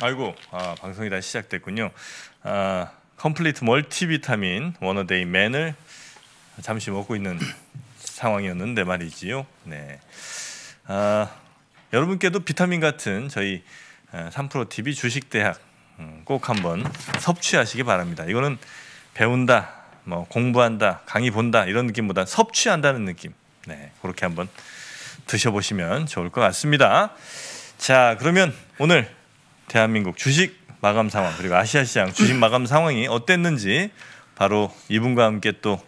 아이고 아, 방송이 다시 작됐군요 아, 컴플리트 멀티비타민 원어데이 맨을 잠시 먹고 있는 상황이었는데 말이지요. 네. 아, 여러분께도 비타민 같은 저희 3프로 아, TV 주식대학 음, 꼭 한번 섭취하시기 바랍니다. 이거는 배운다, 뭐 공부한다, 강의 본다 이런 느낌보다 섭취한다는 느낌. 네, 그렇게 한번 드셔보시면 좋을 것 같습니다. 자, 그러면 오늘 대한민국 주식 마감 상황 그리고 아시아 시장 주식 음. 마감 상황이 어땠는지 바로 이분과 함께 또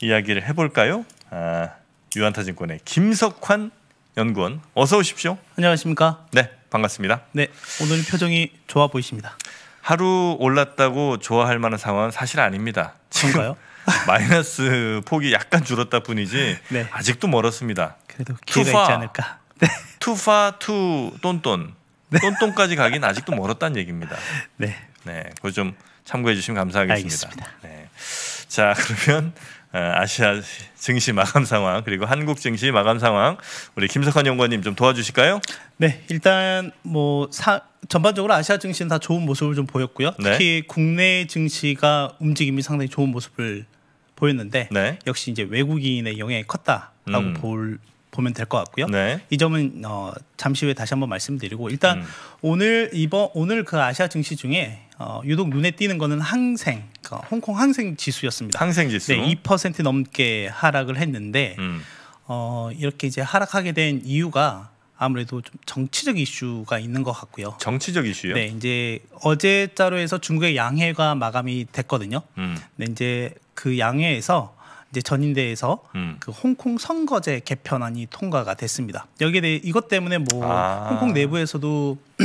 이야기를 해볼까요? 아, 유한타증권의 김석환 연구원 어서 오십시오. 안녕하십니까? 네 반갑습니다. 네 오늘 표정이 좋아 보이십니다. 하루 올랐다고 좋아할 만한 상황은 사실 아닙니다. 지금요? 마이너스 폭이 약간 줄었다 뿐이지 네. 아직도 멀었습니다. 그래도 기회가 있지 않을까. 네. 투파 투 똔똔 네. 똥똥까지 가긴 아직도 멀었다는 얘기입니다. 네. 네. 그거 좀 참고해 주시면 감사하겠습니다. 알겠습니다. 네. 자, 그러면 어, 아시아 증시 마감 상황 그리고 한국 증시 마감 상황 우리 김석환 연구원님 좀 도와주실까요? 네, 일단 뭐 사, 전반적으로 아시아 증시는 다 좋은 모습을 좀 보였고요. 네. 특히 국내 증시가 움직임이 상당히 좋은 모습을 보였는데 네. 역시 이제 외국인의 영향이 컸다라고 음. 볼 보면 될 것 같고요. 네. 이 점은 어, 잠시 후에 다시 한번 말씀드리고 일단 음. 오늘 이번 오늘 그 아시아 증시 중에 어, 유독 눈에 띄는 거는 항생 그 홍콩 항생 지수였습니다. 항생 지수 네, 2% 넘게 하락을 했는데 음. 어, 이렇게 이제 하락하게 된 이유가 아무래도 좀 정치적 이슈가 있는 것 같고요. 정치적 이슈요? 네, 이제 어제 자로에서 중국의 양해가 마감이 됐거든요. 음. 근데 이제 그양해에서 이제 전인대에서 음. 그 홍콩 선거제 개편안이 통과가 됐습니다. 여기에 대해 이것 때문에 뭐 아. 홍콩 내부에서도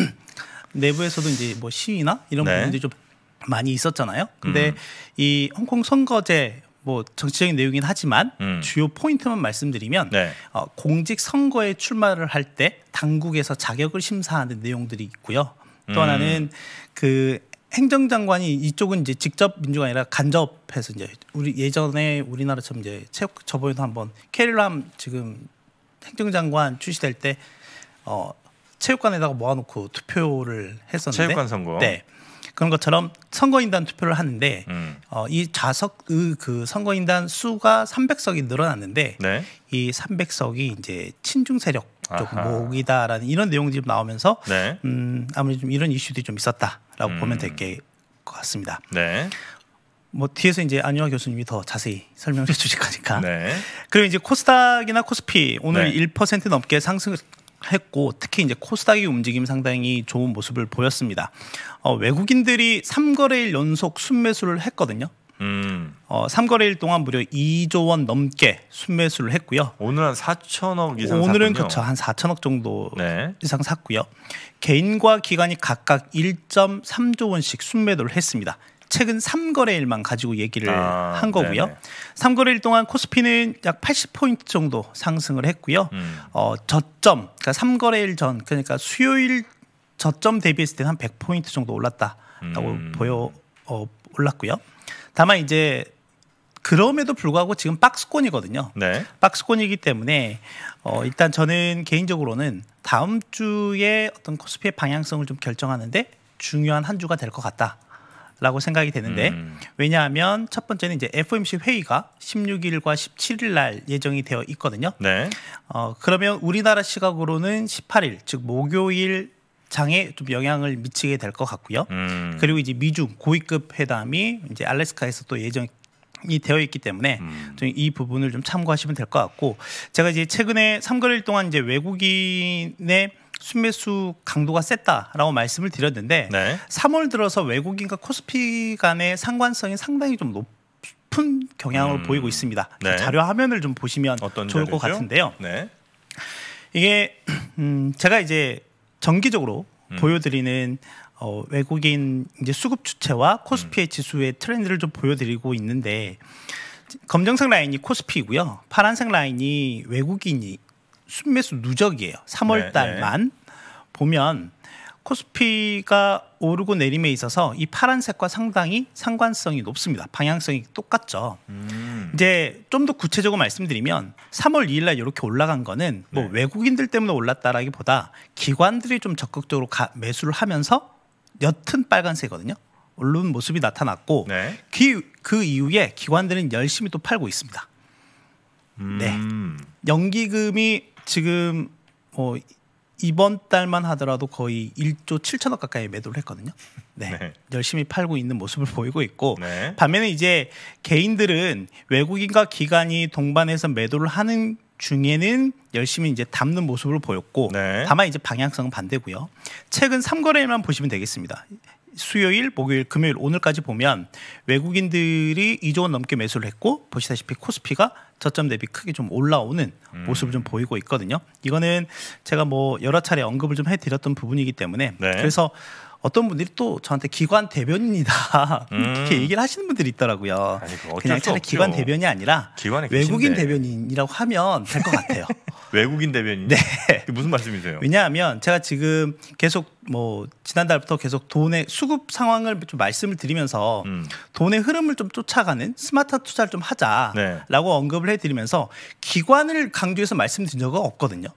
내부에서도 이제 뭐 시위나 이런 네. 부분들이 좀 많이 있었잖아요. 근데 음. 이 홍콩 선거제 뭐 정치적인 내용이긴 하지만 음. 주요 포인트만 말씀드리면 네. 어, 공직 선거에 출마를 할 때 당국에서 자격을 심사하는 내용들이 있고요. 또 음. 하나는 그 행정장관이 이쪽은 이제 직접 민주가 아니라 간접해서 이제 우리 예전에 우리나라처럼 이제 체육 저번에도 한번 캐릴람 지금 행정장관 출시될 때 어, 체육관에다가 모아놓고 투표를 했었는데 체육관 선거 네 그런 것처럼 선거인단 투표를 하는데 음. 어, 이 좌석의 그 선거인단 수가 300석이 늘어났는데 네? 이 300석이 이제 친중 세력 쪽 모으기다라는 이런 내용이 들 나오면서 네? 음, 아무래도 좀 이런 이슈들이 좀 있었다. 라고 음. 보면 될 게 같습니다. 네. 뭐 뒤에서 이제 안유아 교수님이 더 자세히 설명해 주실 거니까. 네. 그럼 이제 코스닥이나 코스피 오늘 네. 1% 넘게 상승했고 특히 이제 코스닥의 움직임 상당히 좋은 모습을 보였습니다. 어, 외국인들이 3거래일 연속 순매수를 했거든요. 음. 어, 3거래일 동안 무려 2조 원 넘게 순매수를 했고요. 오늘 한 4천억 이상 오늘은 샀군요. 한 4천억 정도 네. 이상 샀고요. 개인과 기관이 각각 1.3조 원씩 순매도를 했습니다. 최근 3거래일만 가지고 얘기를 아, 한 거고요. 네네. 3거래일 동안 코스피는 약 80포인트 정도 상승을 했고요. 음. 어, 저점, 그러니까 3거래일 전, 그러니까 수요일 저점 대비했을 때는 한 100포인트 정도 올랐다라고 음. 보여 어, 올랐고요. 다만 이제 그럼에도 불구하고 지금 박스권이거든요. 네. 박스권이기 때문에 어, 일단 저는 개인적으로는 다음 주에 어떤 코스피의 방향성을 좀 결정하는데 중요한 한 주가 될 것 같다. 라고 생각이 되는데 음. 왜냐하면 첫 번째는 이제 FOMC 회의가 16일과 17일 날 예정이 되어 있거든요. 네. 어, 그러면 우리나라 시각으로는 18일 즉 목요일 장에 좀 영향을 미치게 될 것 같고요. 음. 그리고 이제 미중 고위급 회담이 이제 알래스카에서 또 예정이 되어 있기 때문에 음. 좀이 부분을 좀 참고하시면 될 것 같고 제가 이제 최근에 3개월 동안 이제 외국인의 순매수 강도가 셌다라고 말씀을 드렸는데 네. 3월 들어서 외국인과 코스피 간의 상관성이 상당히 좀 높은 경향을 음. 보이고 있습니다. 네. 그 자료 화면을 좀 보시면 좋을 자료죠? 것 같은데요. 네. 이게 음 제가 이제 정기적으로 음. 보여드리는 어, 외국인 이제 수급 주체와 코스피의 음. 지수의 트렌드를 좀 보여드리고 있는데 검정색 라인이 코스피고요. 이 파란색 라인이 외국인이 순매수 누적이에요. 3월 달만 네, 네. 보면 코스피가 오르고 내림에 있어서 이 파란색과 상당히 상관성이 높습니다. 방향성이 똑같죠. 음. 이제 좀 더 구체적으로 말씀드리면 3월 2일 날 이렇게 올라간 거는 뭐 네. 외국인들 때문에 올랐다라기보다 기관들이 좀 적극적으로 가, 매수를 하면서 옅은 빨간색이거든요. 오른 모습이 나타났고 네. 기, 그 이후에 기관들은 열심히 또 팔고 있습니다. 네. 음. 네. 연기금이 지금 뭐 이번 달만 하더라도 거의 1조 7천억 가까이 매도를 했거든요. 네. 네. 열심히 팔고 있는 모습을 보이고 있고 네. 반면에 이제 개인들은 외국인과 기관이 동반해서 매도를 하는 중에는 열심히 이제 담는 모습을 보였고 네. 다만 이제 방향성은 반대고요. 최근 3거래일만 보시면 되겠습니다. 수요일, 목요일, 금요일 오늘까지 보면 외국인들이 2조 원 넘게 매수를 했고 보시다시피 코스피가 저점 대비 크게 좀 올라오는 음. 모습을 좀 보이고 있거든요. 이거는 제가 뭐 여러 차례 언급을 좀 해드렸던 부분이기 때문에 네. 그래서 어떤 분들이 또 저한테 기관 대변인이다 음. 이렇게 얘기를 하시는 분들이 있더라고요. 아니, 그냥 차라리 기관 대변이 아니라 외국인 대변인이라고 하면 될 것 같아요. 외국인 대변인. 네. 무슨 말씀이세요? 왜냐하면 제가 지금 계속 뭐 지난달부터 계속 돈의 수급 상황을 좀 말씀을 드리면서 음. 돈의 흐름을 좀 쫓아가는 스마트한 투자를 좀 하자라고 네. 언급을 해드리면서 기관을 강조해서 말씀드린 적은 없거든요.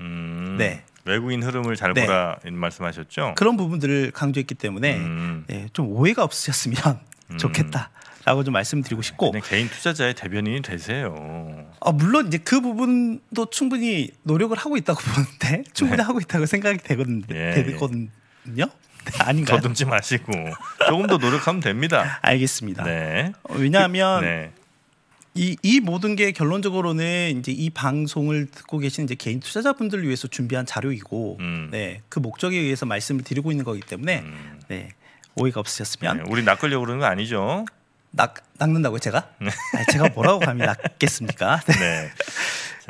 음. 네. 외국인 흐름을 잘 네. 보라 말씀하셨죠? 그런 부분들을 강조했기 때문에 음. 네, 좀 오해가 없으셨으면 좋겠다. 음. 라고 좀 말씀드리고 싶고 네, 개인 투자자의 대변인이 되세요. 아, 물론 이제 그 부분도 충분히 노력을 하고 있다고 보는데 충분히 네. 하고 있다고 생각이 되거든, 예. 예. 되거든요. 네, 아닌가요? 더듬지 마시고 조금 더 노력하면 됩니다. 알겠습니다. 네. 어, 왜냐하면 네. 이, 이 모든 게 결론적으로는 이제 이 방송을 듣고 계신 이제 개인 투자자분들을 위해서 준비한 자료이고, 음. 네, 그 목적에 의해서 말씀을 드리고 있는 거기 때문에, 음. 네, 오해가 없으셨으면. 네, 우리 낚으려고 그러는 거 아니죠? 낚, 낚는다고요, 제가? 네. 아니, 제가 뭐라고 감히 낚겠습니까? 네. 네.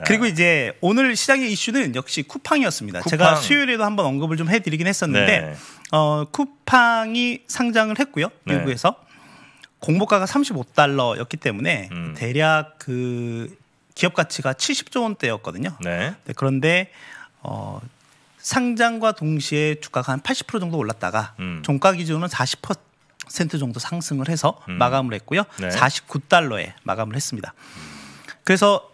그리고 이제 오늘 시장의 이슈는 역시 쿠팡이었습니다. 쿠팡. 제가 수요일에도 한번 언급을 좀 해드리긴 했었는데 네. 어, 쿠팡이 상장을 했고요, 미국에서 네. 공모가가 35달러였기 때문에 음. 대략 그 기업 가치가 70조 원대였거든요. 네. 네. 그런데 어, 상장과 동시에 주가가 한 80% 정도 올랐다가 음. 종가 기준으로는40% 센트 정도 상승을 해서 음. 마감을 했고요. 네. 49달러에 마감을 했습니다. 그래서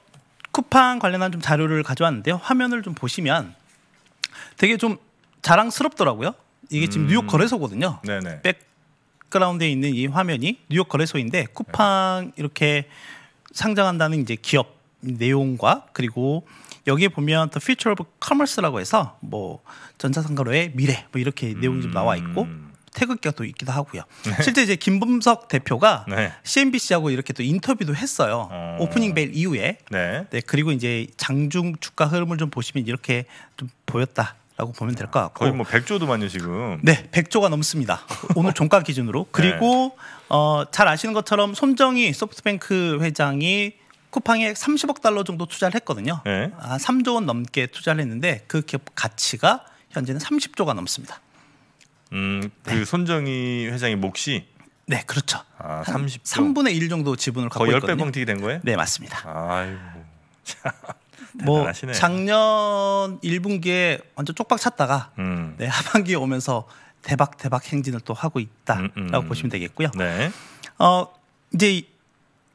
쿠팡 관련한 좀 자료를 가져왔는데요. 화면을 좀 보시면 되게 좀 자랑스럽더라고요. 이게 지금 음. 뉴욕 거래소거든요. 네네. 백그라운드에 있는 이 화면이 뉴욕 거래소인데 쿠팡 네. 이렇게 상장한다는 이제 기업 내용과 그리고 여기에 보면 The f u t u r 라고 해서 뭐 전자상가로의 미래 뭐 이렇게 음. 내용이 좀 나와 있고 음. 태극기가 또 있기도 하고요. 네. 실제 이제 김범석 대표가 네. CNBC하고 이렇게 또 인터뷰도 했어요. 어... 오프닝 벨 이후에. 네. 네. 그리고 이제 장중 주가 흐름을 좀 보시면 이렇게 좀 보였다. 라고 보면 될 것 같고 거의 뭐 100조도만요 지금 네 100조가 넘습니다 오늘 종가 기준으로 그리고 네. 어, 잘 아시는 것처럼 손정희 소프트뱅크 회장이 쿠팡에 30억 달러 정도 투자를 했거든요 아, 3조 원 넘게 투자를 했는데 그 기업 가치가 현재는 30조가 넘습니다 음, 그 네. 손정희 회장의 몫이 네, 그렇죠. 아, 3 3분의 1 정도 지분을 갖고 있거든요. 10배 뻥튀기 된 거예요? 네, 맞습니다. 아이고. 뭐 대단하시네. 작년 1분기에 완전 쪽박 찼다가 음. 네, 하반기에 오면서 대박 대박 행진을 또 하고 있다라고 음, 음. 보시면 되겠고요. 네. 어, 이제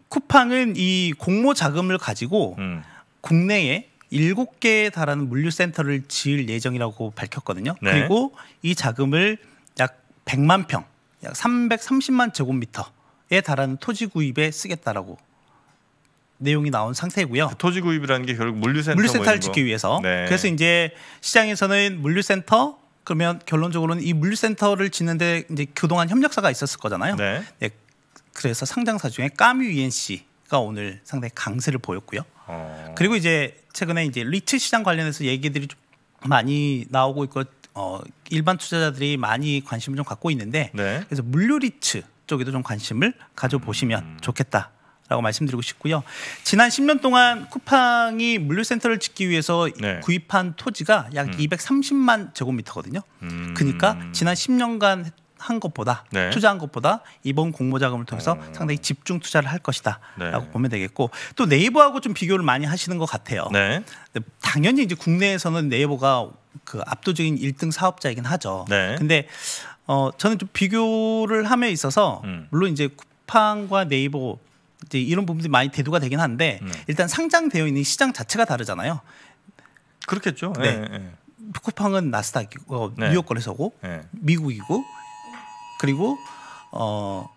쿠팡은 이 공모 자금을 가지고 음. 국내에 일곱 개에 달하는 물류센터를 지을 예정이라고 밝혔거든요. 네. 그리고 이 자금을 약 100만 평, 약 330만 제곱미터에 달하는 토지 구입에 쓰겠다라고 내용이 나온 상태고요. 그 토지 구입이라는 게 결국 물류센터 물류센터를 짓기 위해서. 네. 그래서 이제 시장에서는 물류센터 그러면 결론적으로는 이 물류센터를 짓는데 이제 교동안 협력사가 있었을 거잖아요. 네. 네. 그래서 상장사 중에 까뮤 ENC가 오늘 상당히 강세를 보였고요. 어. 그리고 이제 최근에 이제 리츠 시장 관련해서 얘기들이 좀 많이 나오고 있고 어, 일반 투자자들이 많이 관심을 좀 갖고 있는데 네. 그래서 물류 리츠 쪽에도 좀 관심을 가져보시면 음. 좋겠다. 라고 말씀드리고 싶고요. 지난 10년 동안 쿠팡이 물류센터를 짓기 위해서 네. 구입한 토지가 약 음. 230만 제곱미터거든요. 그러니까 음. 그러니까 지난 10년간 한 것보다 네. 투자한 것보다 이번 공모 자금을 통해서 음. 상당히 집중 투자를 할 것이다라고 네. 보면 되겠고 또 네이버하고 좀 비교를 많이 하시는 것 같아요. 네. 당연히 이제 국내에서는 네이버가 그 압도적인 일등 사업자이긴 하죠. 네. 근데 어 저는 좀 비교를 함에 있어서 음. 물론 이제 쿠팡과 네이버 이제 이런 부분들이 많이 대두가 되긴 한데 음. 일단 상장되어 있는 시장 자체가 다르잖아요. 그렇겠죠. 네. 예, 예. 쿠팡은 나스닥이고 네. 뉴욕 거래소고 네. 미국이고 그리고 어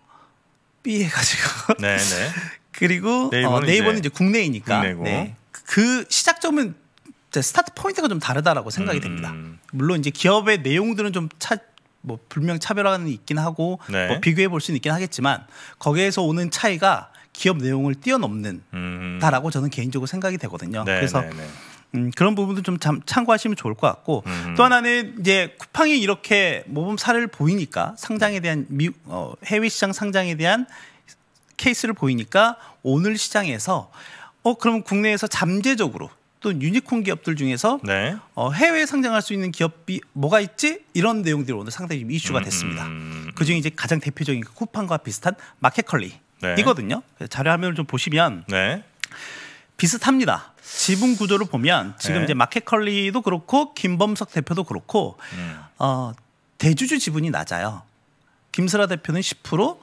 B 해가지고 네네 네. 그리고 네이버는, 어, 네이버는 이제, 이제 국내이니까 네. 그, 그 시작점은 스타트 포인트가 좀 다르다라고 생각이 음. 됩니다. 물론 이제 기업의 내용들은 좀 차, 뭐 불명 차별화는 있긴 하고 네. 뭐 비교해 볼 수는 있긴 하겠지만 거기에서 오는 차이가 기업 내용을 뛰어넘는다라고 음. 저는 개인적으로 생각이 되거든요. 네, 그래서 네, 네. 음, 그런 부분도 좀 참, 참고하시면 좋을 것 같고 음. 또 하나는 이제 쿠팡이 이렇게 모범 사례를 보이니까 상장에 대한 미, 어, 해외 시장 상장에 대한 케이스를 보이니까 오늘 시장에서 어 그럼 국내에서 잠재적으로 또 유니콘 기업들 중에서 네. 어, 해외에 상장할 수 있는 기업이 뭐가 있지? 이런 내용들이 오늘 상당히 이슈가 음, 됐습니다. 음. 음. 그중에 이제 가장 대표적인 그 쿠팡과 비슷한 마켓컬리 네. 이거든요. 자료 화면을 좀 보시면 네. 비슷합니다. 지분 구조를 보면 지금 네. 이제 마켓컬리도 그렇고 김범석 대표도 그렇고 음. 어, 대주주 지분이 낮아요. 김슬아 대표는 10%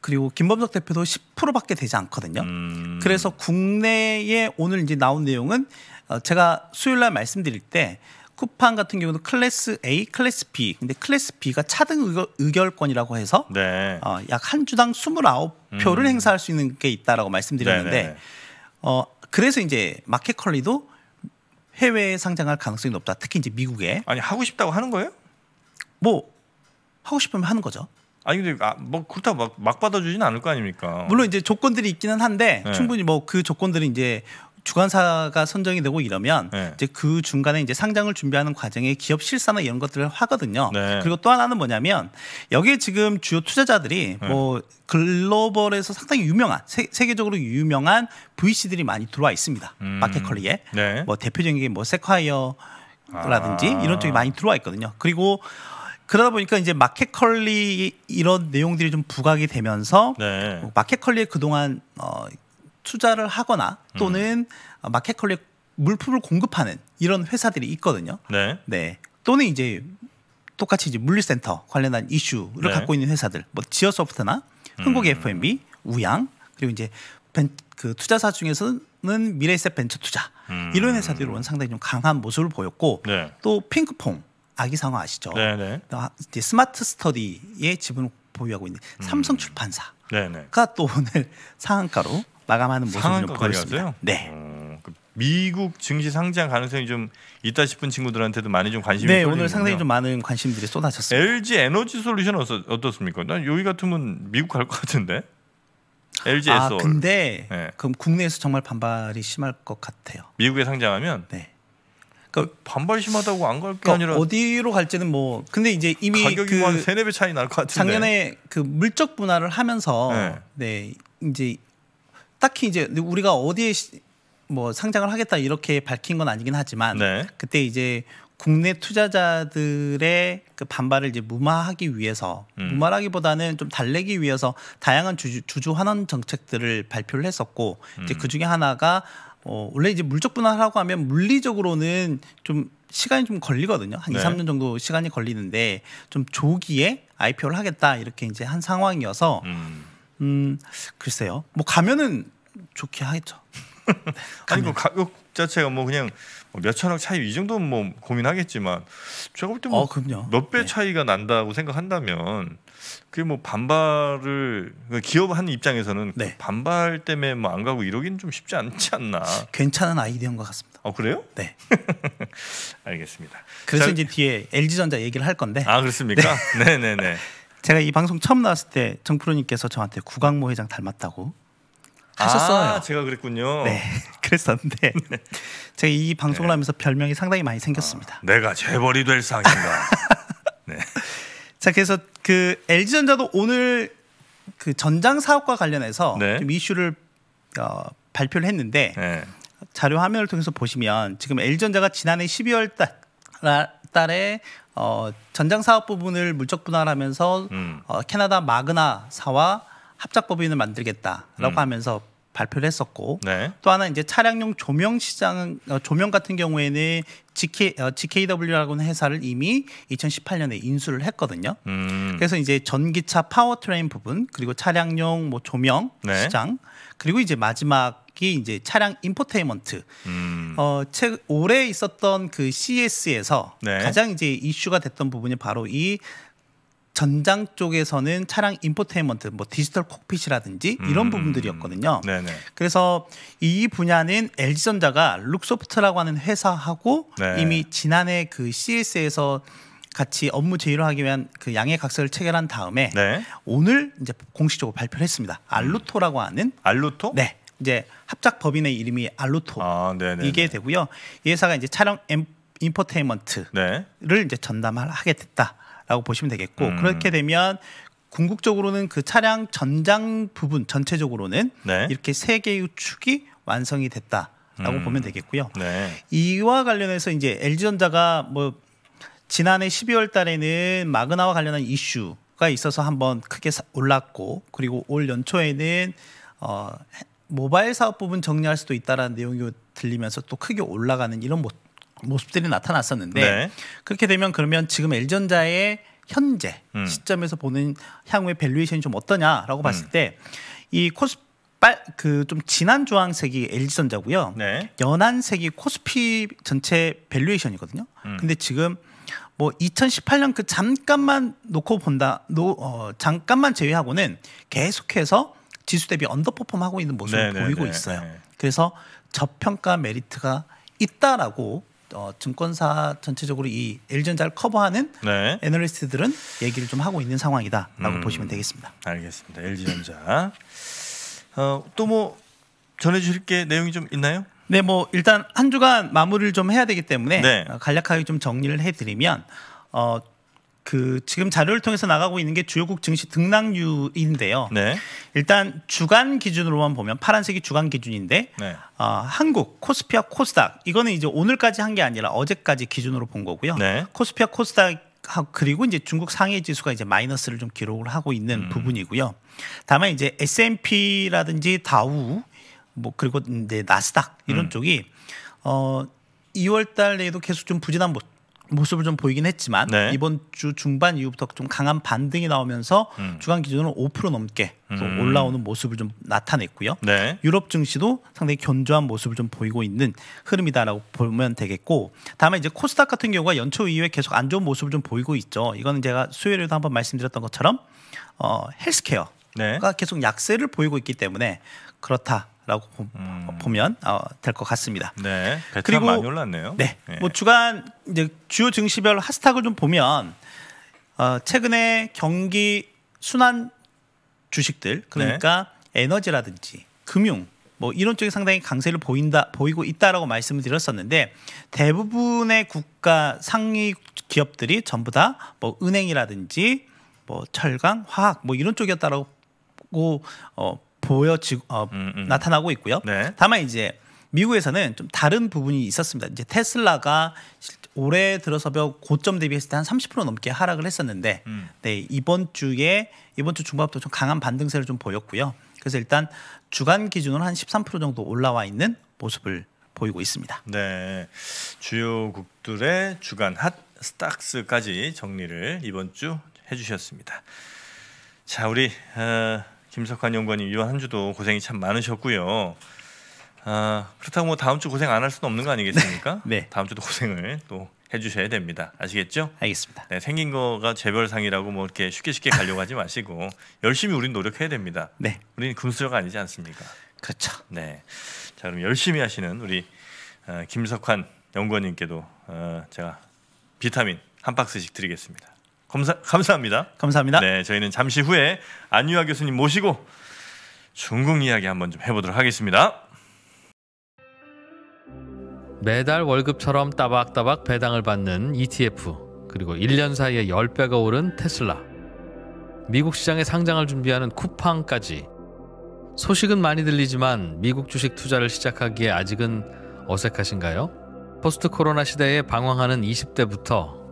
그리고 김범석 대표도 10%밖에 되지 않거든요. 음. 그래서 국내에 오늘 이제 나온 내용은 어, 제가 수요일 날 말씀드릴 때 쿠팡 같은 경우는 클래스 A, 클래스 B. 근데 클래스 B가 차등 의결, 권이라고 해서 네. 어, 약한 주당 29표를 음. 행사할 수 있는 게 있다라고 말씀드렸는데 네네. 네, 네. 어 그래서 이제 마켓컬리도 해외에 상장할 가능성이 높다. 특히 이제 미국에. 아니 하고 싶다고 하는 거예요? 뭐 하고 싶으면 하는 거죠. 아니 근데 아, 뭐 그렇다고 막, 막 받아주지는 않을 거 아닙니까? 물론 이제 조건들이 있기는 한데 네. 충분히 뭐 그조건들은 이제 주관사가 선정이 되고 이러면 네. 이제 그 중간에 이제 상장을 준비하는 과정에 기업 실사나 이런 것들을 하거든요. 네. 그리고 또 하나는 뭐냐면 여기에 지금 주요 투자자들이 네. 뭐 글로벌에서 상당히 유명한 세, 계적으로 유명한 VC들이 많이 들어와 있습니다. 음. 마켓컬리에 네. 뭐 대표적인 게 뭐 세콰이어라든지 아. 이런 쪽이 많이 들어와 있거든요. 그리고 그러다 보니까 이제 마켓컬리 이런 내용들이 좀 부각이 되면서 네. 마켓컬리에 그동안 어, 투자를 하거나 또는 음. 어, 마켓 컬렉 물품을 공급하는 이런 회사들이 있거든요. 네. 네. 또는 이제 똑같이 이제 물류센터 관련한 이슈를 네. 갖고 있는 회사들, 뭐 지어소프트나 한국 음. F&B, 우양 그리고 이제 벤, 그 투자사 중에서는 미래에셋 벤처투자 음. 이런 회사들은 상당히 좀 강한 모습을 보였고 네. 또 핑크퐁 아기상어 아시죠? 네네. 네. 이제 스마트 스터디의 지분을 보유하고 있는 삼성출판사가 음. 네, 네. 또 오늘 상한가로 마감하는 모습을 보였습니 네. 어, 그 미국 증시 상장 가능성이 좀 있다 싶은 친구들한테도 많이 좀 관심이 네 오늘 상당히 좀 많은 관심들이 쏟아졌습니다. LG 에너지 솔루션 어떻습니까? 난 여기 같으면 미국 갈 것 같은데. LG에서. 아 근데 네. 그럼 국내에서 정말 반발이 심할 것 같아요. 미국에 상장하면. 네. 그러니까 반발 심하다고 안 갈게 그러니까 아니라 어디로 갈지는 뭐 근데 이제 이미 가격이 그한 뭐 세네 배 차이 날 것 같은데 작년에 그 물적 분할을 하면서 네, 네 이제 딱히 이제 우리가 어디에 뭐 상장을 하겠다 이렇게 밝힌 건 아니긴 하지만 네. 그때 이제 국내 투자자들의 그 반발을 이제 무마하기 위해서 음. 무마하기보다는 좀 달래기 위해서 다양한 주주, 주주 환원 정책들을 발표를 했었고 음. 이제 그 중에 하나가 어, 원래 이제 물적 분할하고 하면 물리적으로는 좀 시간이 좀 걸리거든요. 한 네. 2, 3년 정도 시간이 걸리는데 좀 조기에 IPO를 하겠다 이렇게 이제 한 상황이어서 음. 음 글쎄요. 뭐 가면은 좋게 하겠죠. 아니 뭐 가격 자체가 뭐 그냥 뭐 몇 천억 차이 이 정도는 뭐 고민하겠지만 제가 볼때뭐 몇배 어, 네. 차이가 난다고 생각한다면 그게 뭐 반발을 그러니까 기업한 입장에서는 네. 반발 때문에 뭐 안 가고 이러기는좀 쉽지 않지 않나. 괜찮은 아이디어인 것 같습니다. 어 그래요? 네. 알겠습니다. 그래서 자, 이제 뒤에 LG 전자 얘기를 할 건데. 아 그렇습니까? 네, 네, 네. 네. 제가 이 방송 처음 나왔을 때 정프로님께서 저한테 구강모 회장 닮았다고 하셨어요. 아, 제가 그랬군요. 네, 그랬었는데 제가 이 방송을 네. 하면서 별명이 상당히 많이 생겼습니다. 아, 내가 재벌이 될 상인가. 네. 자, 그래서 그 LG전자도 오늘 그 전장 사업과 관련해서 네. 좀 이슈를 어, 발표를 했는데 네. 자료 화면을 통해서 보시면 지금 LG전자가 지난해 12월 달, 달에 어, 전장 사업 부분을 물적 분할하면서 음. 어, 캐나다 마그나사와 합작법인을 만들겠다라고 음. 하면서 발표를 했었고 네. 또 하나 이제 차량용 조명 시장 어, 조명 같은 경우에는 GK, 어, GKW라고 하는 회사를 이미 2018년에 인수를 했거든요. 음. 그래서 이제 전기차 파워트레인 부분 그리고 차량용 뭐 조명 네. 시장 그리고 이제 마지막이 이제 차량 인포테인먼트. 음. 어, 최, 올해 있었던 그 CES에서 네. 가장 이제 이슈가 됐던 부분이 바로 이 전장 쪽에서는 차량 인포테인먼트, 뭐 디지털 콕핏이라든지 이런 음. 부분들이었거든요. 네네. 그래서 이 분야는 LG전자가 룩소프트라고 하는 회사하고 네. 이미 지난해 그 CS에서 같이 업무 제의를 하기 위한 그 양해 각서를 체결한 다음에 네. 오늘 이제 공식적으로 발표를 했습니다. 음. 알루토라고 하는 알루토? 네. 이제 합작 법인의 이름이 알루토 아, 이게 되고요. 이 회사가 이제 차량 인포테인먼트를 네. 이제 전담하게 을 됐다. 라고 보시면 되겠고 음. 그렇게 되면 궁극적으로는 그 차량 전장 부분 전체적으로는 네. 이렇게 세 개의 축이 완성이 됐다라고 음. 보면 되겠고요. 네. 이와 관련해서 이제 LG전자가 뭐 지난해 12월 달에는 마그나와 관련한 이슈가 있어서 한번 크게 올랐고 그리고 올 연초에는 어 모바일 사업 부분 정리할 수도 있다라는 내용이 들리면서 또 크게 올라가는 이런 모습 모습들이 나타났었는데 네. 그렇게 되면 그러면 지금 엘전자의 현재 음. 시점에서 보는 향후의 밸류에이션이 좀 어떠냐라고 음. 봤을 때 이 코스 그좀 진한 주황색이 LG전자고요. 네. 연한색이 코스피 전체 밸류에이션이거든요. 음. 근데 지금 뭐 2018년 그 잠깐만 놓고 본다, 노, 어, 잠깐만 제외하고는 계속해서 지수 대비 언더퍼폼하고 있는 모습을 네, 네 보이고 네. 있어요. 네 그래서 저평가 메리트가 있다라고 어, 증권사 전체적으로 이엘 g 전자를 커버하는 네. 애널리스트들은 얘기를 좀 하고 있는 상황이다라고 음, 보시면 되겠습니다. 알겠습니다. LG전자. 어, 또뭐 전해주실 게 내용이 좀 있나요? 네, 뭐 일단 한 주간 마무리를 좀 해야 되기 때문에 네. 어, 간략하게 좀 정리를 해드리면 어, 그 지금 자료를 통해서 나가고 있는 게 주요국 증시 등락률인데요. 네. 일단 주간 기준으로만 보면 파란색이 주간 기준인데 네. 어, 한국 코스피와 코스닥 이거는 이제 오늘까지 한 게 아니라 어제까지 기준으로 본 거고요. 네. 코스피와 코스닥 그리고 이제 중국 상해 지수가 이제 마이너스를 좀 기록을 하고 있는 음. 부분이고요. 다만 이제 S&P라든지 다우 뭐 그리고 이제 나스닥 이런 음. 쪽이 어 2월 달에도 계속 좀 부진한 모습 모습을 좀 보이긴 했지만 네. 이번 주 중반 이후부터 좀 강한 반등이 나오면서 음. 주간 기준으로 5% 넘게 음. 올라오는 모습을 좀 나타냈고요. 네. 유럽 증시도 상당히 견조한 모습을 좀 보이고 있는 흐름이다라고 보면 되겠고 다만 이제 코스닥 같은 경우가 연초 이후에 계속 안 좋은 모습을 좀 보이고 있죠. 이거는 제가 수요일에도 한번 말씀드렸던 것처럼 어, 헬스케어가 네. 계속 약세를 보이고 있기 때문에 그렇다. 라고 음. 보면 어, 될것 같습니다. 네, 그리고 많이 올랐네요. 네, 네. 뭐 주간 이제 주요 증시별 하스닥을좀 보면 어, 최근에 경기 순환 주식들 그러니까 네. 에너지라든지 금융 뭐 이런 쪽이 상당히 강세를 보인다 보이고 있다라고 말씀을 드렸었는데 대부분의 국가 상위 기업들이 전부 다 뭐 은행이라든지 뭐 철강, 화학 뭐 이런 쪽이었다라고 어, 보여지고 어, 음, 음, 음. 나타나고 있고요. 네. 다만 이제 미국에서는 좀 다른 부분이 있었습니다. 이제 테슬라가 올해 들어서 고점 대비했을 때 한 30% 넘게 하락을 했었는데 음. 네, 이번 주에 이번 주 중반부터 좀 강한 반등세를 좀 보였고요. 그래서 일단 주간 기준으로 한 13% 정도 올라와 있는 모습을 보이고 있습니다. 네. 주요국들의 주간 핫 스탁스까지 정리를 이번 주 해주셨습니다. 자, 우리 어... 김석환 연구원님 이번 한 주도 고생이 참 많으셨고요. 아, 그렇다고 뭐 다음 주 고생 안 할 수는 없는 거 아니겠습니까? 네. 다음 주도 고생을 또 해주셔야 됩니다. 아시겠죠? 알겠습니다. 네, 생긴 거가 재벌상이라고 뭐 이렇게 쉽게 쉽게 가려고 하지 마시고 열심히 우린 노력해야 됩니다. 네. 우리 금수저가 아니지 않습니까? 그렇죠. 네. 자 그럼 열심히 하시는 우리 어, 김석환 연구원님께도 어, 제가 비타민 한 박스씩 드리겠습니다. 감사, 감사합니다. 감사합니다. 네, 저희는 잠시 후에 안유아 교수님 모시고 중국 이야기 한번 좀 해보도록 하겠습니다. 매달 월급처럼 따박따박 배당을 받는 ETF 그리고 1년 사이에 10배가 오른 테슬라 미국 시장에 상장을 준비하는 쿠팡까지 소식은 많이 들리지만 미국 주식 투자를 시작하기에 아직은 어색하신가요? 포스트 코로나 시대에 방황하는 20대부터